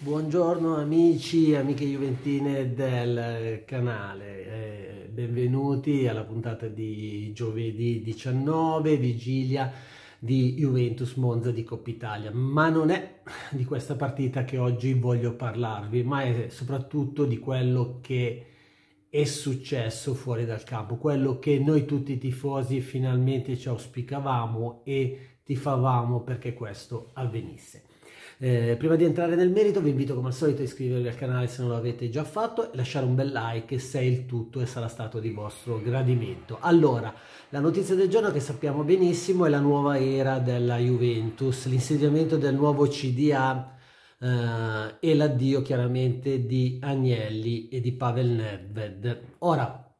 Buongiorno amici e amiche juventine del canale, eh, benvenuti alla puntata di giovedì 19, vigilia di Juventus Monza di Coppa Italia, ma non è di questa partita che oggi voglio parlarvi, ma è soprattutto di quello che è successo fuori dal campo, quello che noi tutti i tifosi finalmente ci auspicavamo e tifavamo perché questo avvenisse. Eh, prima di entrare nel merito vi invito come al solito a iscrivervi al canale se non l'avete già fatto, e lasciare un bel like se il tutto e sarà stato di vostro gradimento. Allora, la notizia del giorno che sappiamo benissimo è la nuova era della Juventus, l'insediamento del nuovo CDA Uh, eh, e l'addio chiaramente di Agnelli e di Pavel Nedved. Ora,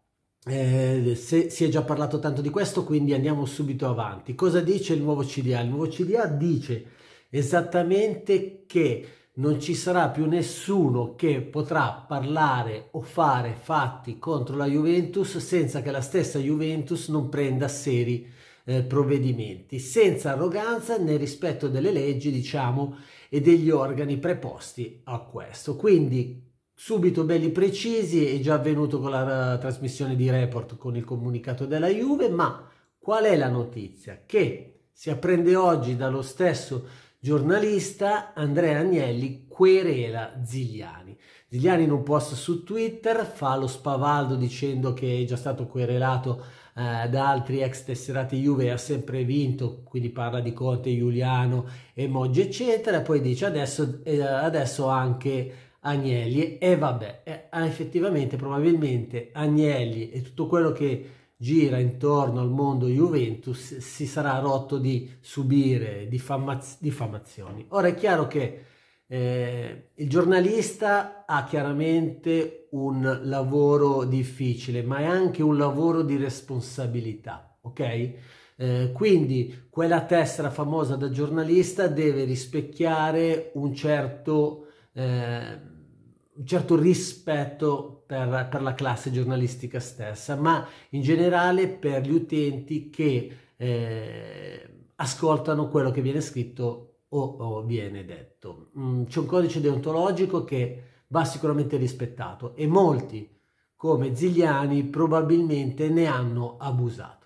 eh, se, si è già parlato tanto di questo, quindi andiamo subito avanti. Cosa dice il nuovo CDA? Il nuovo CDA dice esattamente che non ci sarà più nessuno che potrà parlare o fare fatti contro la Juventus senza che la stessa Juventus non prenda seri eh, provvedimenti, senza arroganza nel rispetto delle leggi, diciamo, e degli organi preposti a questo. Quindi subito belli precisi, è già avvenuto con la eh, trasmissione di report con il comunicato della Juve, ma qual è la notizia? Che si apprende oggi dallo stesso Giornalista Andrea Agnelli querela Zigliani. Zigliani non posta su Twitter, fa lo spavaldo dicendo che è già stato querelato eh, da altri ex tesserati Juve e ha sempre vinto, quindi parla di Conte, Giuliano e Moggi eccetera, poi dice adesso, eh, adesso anche Agnelli e vabbè, eh, effettivamente probabilmente Agnelli e tutto quello che gira intorno al mondo Juventus si sarà rotto di subire diffamaz diffamazioni. Ora è chiaro che eh, il giornalista ha chiaramente un lavoro difficile, ma è anche un lavoro di responsabilità, ok? Eh, quindi quella tessera famosa da giornalista deve rispecchiare un certo... Eh, un certo rispetto per, per, la classe giornalistica stessa, ma in generale per gli utenti che eh, ascoltano quello che viene scritto o, o viene detto. Mm, c'è un codice deontologico che va sicuramente rispettato e molti, come Zigliani, probabilmente ne hanno abusato.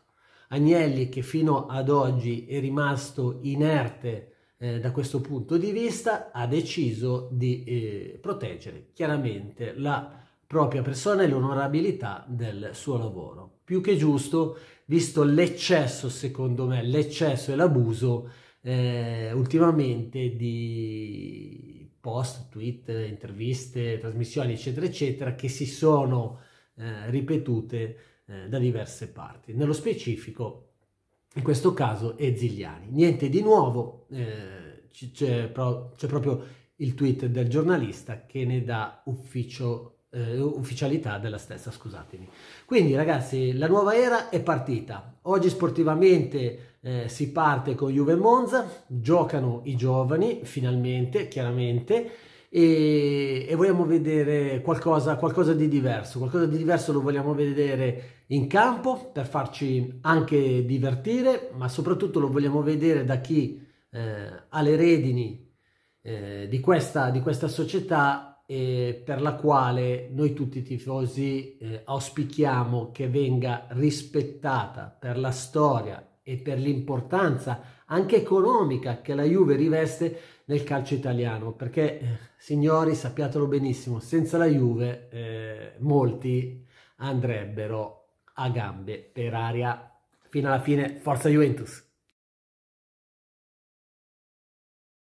Agnelli, che fino ad oggi è rimasto inerte eh, da questo punto di vista ha deciso di eh, proteggere chiaramente la propria persona e l'onorabilità del suo lavoro. Più che giusto, visto l'eccesso, secondo me, l'eccesso e l'abuso eh, ultimamente di post, tweet, interviste, trasmissioni, eccetera, eccetera, che si sono eh, ripetute eh, da diverse parti. Nello specifico in questo caso è Zigliani. Niente di nuovo, eh, c'è, pro, c'è, proprio il tweet del giornalista che ne dà ufficio, eh, ufficialità della stessa, scusatemi. Quindi ragazzi, la nuova era è partita. Oggi sportivamente eh, si parte con Juve Monza, giocano i giovani, finalmente, chiaramente, e, e vogliamo vedere qualcosa, qualcosa, di diverso, qualcosa di diverso lo vogliamo vedere in campo per farci anche divertire, ma soprattutto lo vogliamo vedere da chi eh, ha le redini eh, di, questa, di questa società per la quale noi tutti i tifosi eh, auspichiamo che venga rispettata per la storia e per l'importanza anche economica che la Juve riveste nel calcio italiano, perché eh, signori sappiatelo benissimo, senza la Juve eh, molti andrebbero a gambe per aria. Fino alla fine, forza Juventus!